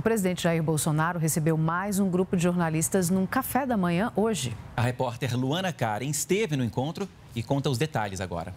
O presidente Jair Bolsonaro recebeu mais um grupo de jornalistas num café da manhã hoje. A repórter Luana Karen esteve no encontro e conta os detalhes agora.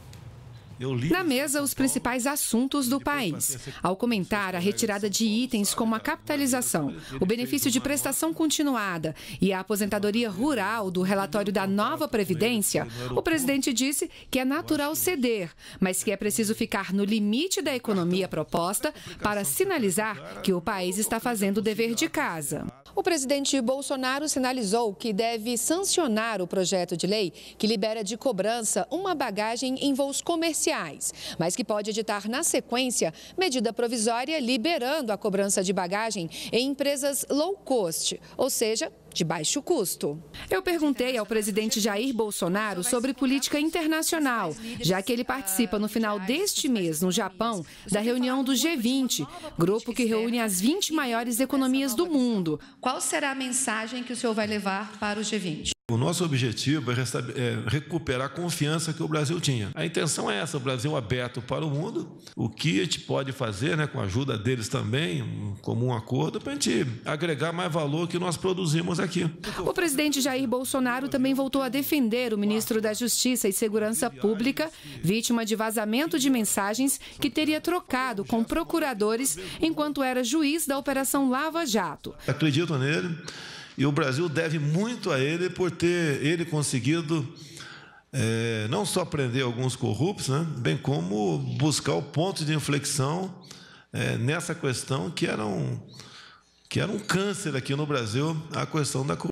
Na mesa, então, os principais assuntos do país. Ao comentar a retirada de itens como a capitalização, o benefício de prestação continuada e a aposentadoria rural do relatório da então, nova tá, tá, Previdência, tá, o presidente disse que é natural ceder, mas que é preciso ficar no limite da economia então, proposta para sinalizar que é o país está fazendo o dever de casa. O presidente Bolsonaro sinalizou que deve sancionar o projeto de lei que libera de cobrança uma bagagem em voos comerciais mas que pode editar na sequência medida provisória liberando a cobrança de bagagem em empresas low cost, ou seja, de baixo custo. Eu perguntei ao presidente Jair Bolsonaro sobre política internacional, já que ele participa no final deste mês, no Japão, da reunião do G20, grupo que reúne as 20 maiores economias do mundo. Qual será a mensagem que o senhor vai levar para o G20? O nosso objetivo é, é, recuperar a confiança que o Brasil tinha. A intenção é essa: o Brasil aberto para o mundo. O que a gente pode fazer, né, com a ajuda deles também, um comum acordo, para a gente agregar mais valor que nós produzimos aqui. O presidente Jair Bolsonaro também voltou a defender o ministro da Justiça e Segurança Pública, vítima de vazamento de mensagens que teria trocado com procuradores enquanto era juiz da Operação Lava Jato. Acredito nele e o Brasil deve muito a ele por ter ele conseguido é, não só prender alguns corruptos, né, bem como buscar o ponto de inflexão é, nessa questão que era, um, que era um câncer aqui no Brasil, a questão da corrupção.